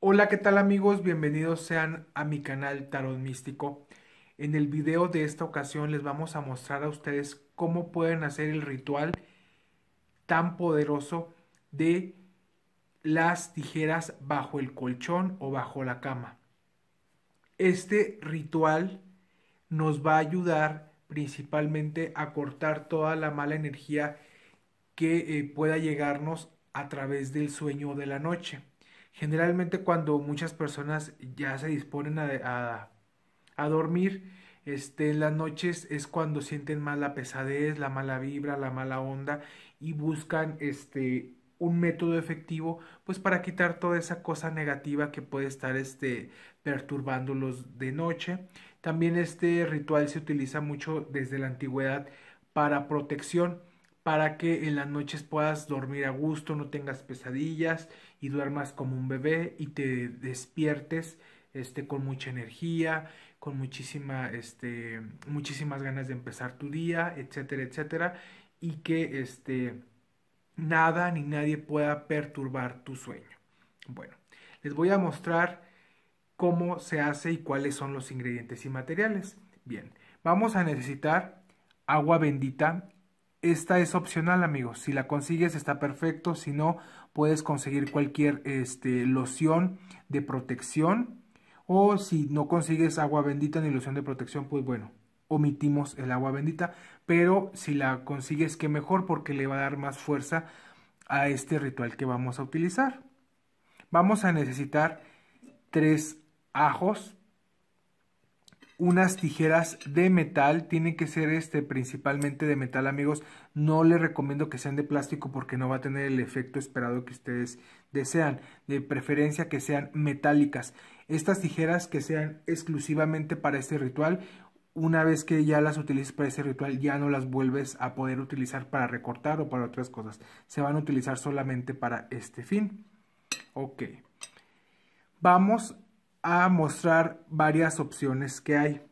Hola, ¿qué tal amigos? Bienvenidos sean a mi canal Tarot Místico. En el video de esta ocasión les vamos a mostrar a ustedes cómo pueden hacer el ritual tan poderoso de las tijeras bajo el colchón o bajo la cama. Este ritual nos va a ayudar principalmente a cortar toda la mala energía que eh, pueda llegarnos a través del sueño de la noche. Generalmente cuando muchas personas ya se disponen a, dormir, este, en las noches es cuando sienten más la pesadez, la mala vibra, la mala onda y buscan este, un método efectivo pues para quitar toda esa cosa negativa que puede estar este, perturbándolos de noche. También este ritual se utiliza mucho desde la antigüedad para protección para que en las noches puedas dormir a gusto, no tengas pesadillas y duermas como un bebé y te despiertes este, con mucha energía, con muchísima, este, muchísimas ganas de empezar tu día, etcétera, etcétera, y que este, nada ni nadie pueda perturbar tu sueño. Bueno, les voy a mostrar cómo se hace y cuáles son los ingredientes y materiales. Bien, vamos a necesitar agua bendita esta es opcional, amigos. Si la consigues está perfecto. Si no, puedes conseguir cualquier este, loción de protección. O si no consigues agua bendita ni loción de protección, pues bueno, omitimos el agua bendita. Pero si la consigues, que mejor porque le va a dar más fuerza a este ritual que vamos a utilizar. Vamos a necesitar tres ajos unas tijeras de metal, tienen que ser este principalmente de metal amigos, no les recomiendo que sean de plástico porque no va a tener el efecto esperado que ustedes desean, de preferencia que sean metálicas. Estas tijeras que sean exclusivamente para este ritual, una vez que ya las utilices para ese ritual, ya no las vuelves a poder utilizar para recortar o para otras cosas. Se van a utilizar solamente para este fin. Ok. Vamos a mostrar varias opciones que hay.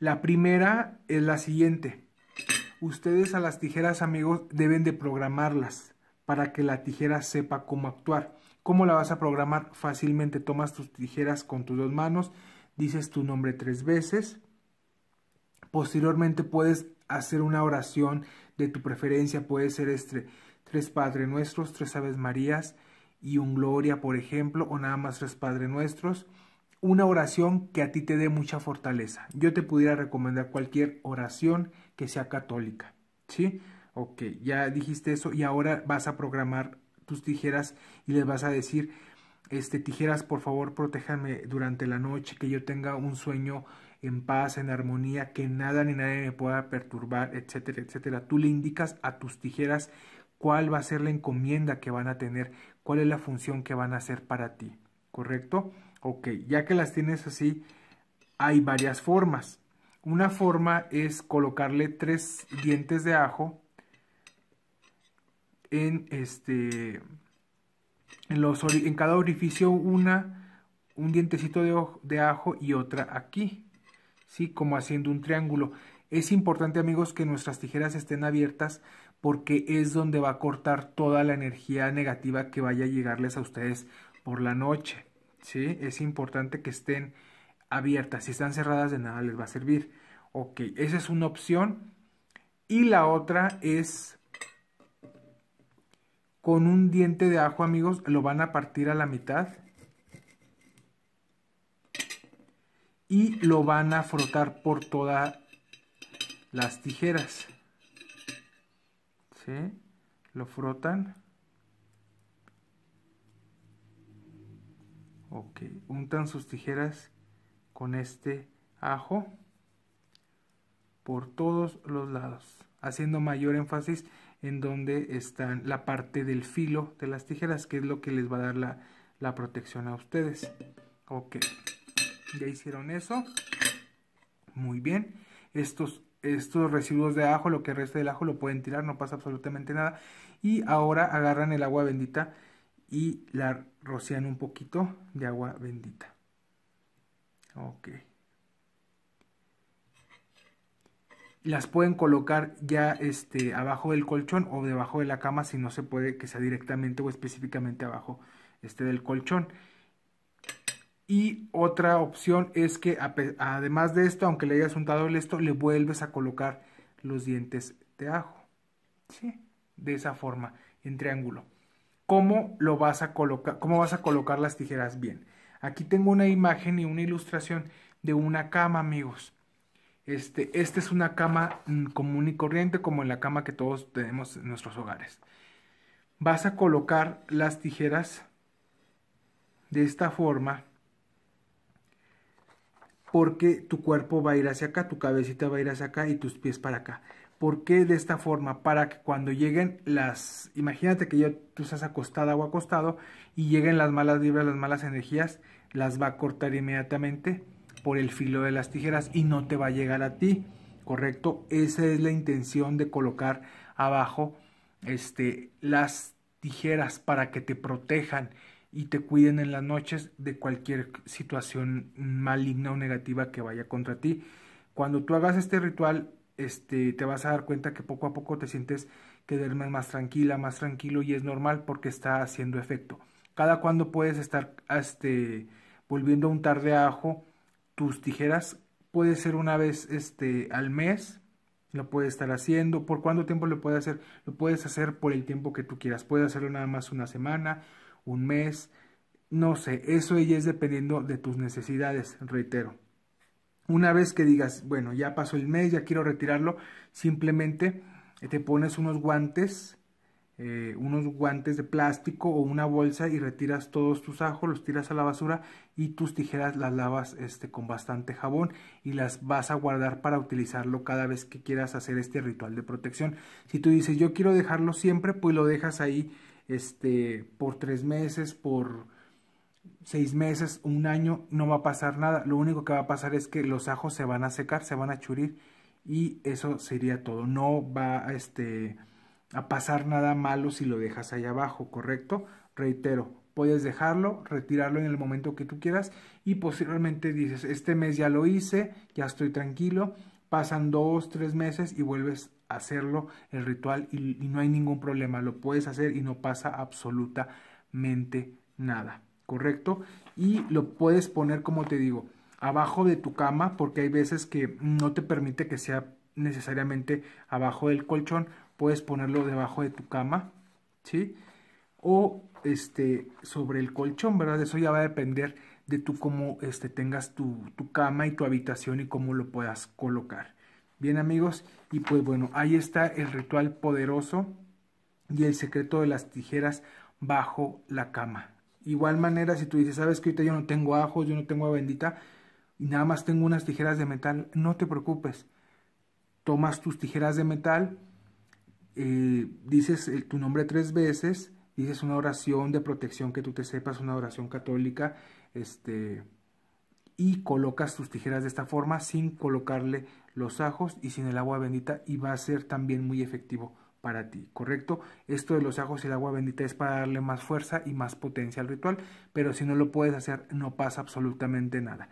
La primera es la siguiente. Ustedes a las tijeras, amigos, deben de programarlas para que la tijera sepa cómo actuar. ¿Cómo la vas a programar? Fácilmente tomas tus tijeras con tus dos manos, dices tu nombre tres veces. Posteriormente puedes hacer una oración de tu preferencia. Puede ser este, tres Padre Nuestros, tres Aves Marías y un Gloria, por ejemplo, o nada más tres Padre Nuestros una oración que a ti te dé mucha fortaleza. Yo te pudiera recomendar cualquier oración que sea católica. ¿Sí? Ok, ya dijiste eso y ahora vas a programar tus tijeras y les vas a decir, este, tijeras, por favor, protéjame durante la noche, que yo tenga un sueño en paz, en armonía, que nada ni nadie me pueda perturbar, etcétera, etcétera. Tú le indicas a tus tijeras cuál va a ser la encomienda que van a tener, cuál es la función que van a hacer para ti, ¿correcto? Ok, ya que las tienes así, hay varias formas. Una forma es colocarle tres dientes de ajo en este en, cada orificio una un dientecito de, de ajo y otra aquí. ¿sí? Como haciendo un triángulo. Es importante amigos que nuestras tijeras estén abiertas porque es donde va a cortar toda la energía negativa que vaya a llegarles a ustedes por la noche. ¿sí? Es importante que estén abiertas. Si están cerradas, de nada les va a servir. Ok, esa es una opción. Y la otra es con un diente de ajo, amigos, lo van a partir a la mitad. Y lo van a frotar por todas las tijeras. ¿Sí? Lo frotan. Ok, untan sus tijeras con este ajo por todos los lados, haciendo mayor énfasis en donde está la parte del filo de las tijeras, que es lo que les va a dar la, protección a ustedes. Ok, ya hicieron eso. Muy bien. Estos, estos residuos de ajo, lo que resta del ajo, lo pueden tirar, no pasa absolutamente nada. Y ahora agarran el agua bendita y la rocian un poquito de agua bendita. Ok. Las pueden colocar ya este, abajo del colchón o debajo de la cama si no se puede que sea directamente o específicamente abajo este, del colchón. Y otra opción es que además de esto, aunque le hayas untado el esto, le vuelves a colocar los dientes de ajo. De esa forma, en triángulo cómo lo vas a colocar, cómo vas a colocar las tijeras bien. Aquí tengo una imagen y una ilustración de una cama, amigos. Este, esta es una cama mm, común y corriente, como en la cama que todos tenemos en nuestros hogares. Vas a colocar las tijeras de esta forma porque tu cuerpo va a ir hacia acá, tu cabecita va a ir hacia acá y tus pies para acá. ¿Por qué de esta forma? Para que cuando lleguen las, imagínate que ya tú estás acostada o acostado y lleguen las malas vibras, las malas energías, las va a cortar inmediatamente por el filo de las tijeras y no te va a llegar a ti, ¿correcto? Esa es la intención de colocar abajo este, las tijeras para que te protejan y te cuiden en las noches de cualquier situación maligna o negativa que vaya contra ti. Cuando tú hagas este ritual, este, te vas a dar cuenta que poco a poco te sientes que más tranquila, más tranquilo y es normal porque está haciendo efecto. Cada cuando puedes estar este, volviendo a untar de ajo tus tijeras, puede ser una vez este, al mes, lo puedes estar haciendo, por cuánto tiempo lo puedes hacer, lo puedes hacer por el tiempo que tú quieras, puedes hacerlo nada más una semana, un mes, no sé, eso ya es dependiendo de tus necesidades, reitero. Una vez que digas, bueno, ya pasó el mes, ya quiero retirarlo, simplemente eh, te pones unos guantes, eh, unos guantes de plástico o una bolsa y retiras todos tus ajos, los tiras a la basura y tus tijeras las lavas este, con bastante jabón y las vas a guardar para utilizarlo cada vez que quieras hacer este ritual de protección. Si tú dices, yo quiero dejarlo siempre, pues lo dejas ahí este, por tres meses, por seis meses, un año, no va a pasar nada. Lo único que va a pasar es que los ajos se van a secar, se van a churir y eso sería todo. No va a, este, a pasar nada malo si lo dejas ahí abajo, ¿correcto? Reitero, puedes dejarlo, retirarlo en el momento que tú quieras y posiblemente dices, este mes ya lo hice, ya estoy tranquilo, pasan dos, tres meses y vuelves a hacerlo el ritual y no hay ningún problema, lo puedes hacer y no pasa absolutamente nada. ¿correcto? Y lo puedes poner, como te digo, abajo de tu cama, porque hay veces que no te permite que sea necesariamente abajo del colchón, puedes ponerlo debajo de tu cama, ¿sí? O este, sobre el colchón, ¿verdad? Eso ya va a depender de tú cómo este, tengas tu, tu cama y tu habitación y cómo lo puedas colocar. Bien amigos, y pues bueno, ahí está el ritual poderoso y el secreto de las tijeras bajo la cama. Igual manera, si tú dices, sabes que ahorita yo no tengo ajos, yo no tengo agua bendita, y nada más tengo unas tijeras de metal, no te preocupes. Tomas tus tijeras de metal, eh, dices tu nombre tres veces, dices una oración de protección que tú te sepas, una oración católica, este, y colocas tus tijeras de esta forma sin colocarle los ajos y sin el agua bendita y va a ser también muy efectivo para ti, ¿correcto? Esto de los ajos y el agua bendita es para darle más fuerza y más potencia al ritual, pero si no lo puedes hacer no pasa absolutamente nada,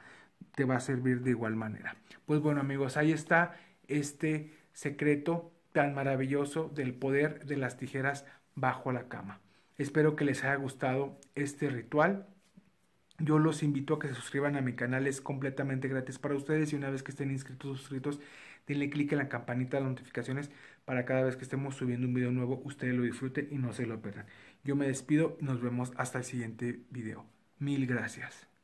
te va a servir de igual manera. Pues bueno amigos, ahí está este secreto tan maravilloso del poder de las tijeras bajo la cama. Espero que les haya gustado este ritual yo los invito a que se suscriban a mi canal, es completamente gratis para ustedes y una vez que estén inscritos suscritos, denle clic en la campanita de notificaciones para cada vez que estemos subiendo un video nuevo, ustedes lo disfruten y no se lo pierdan. Yo me despido y nos vemos hasta el siguiente video. Mil gracias.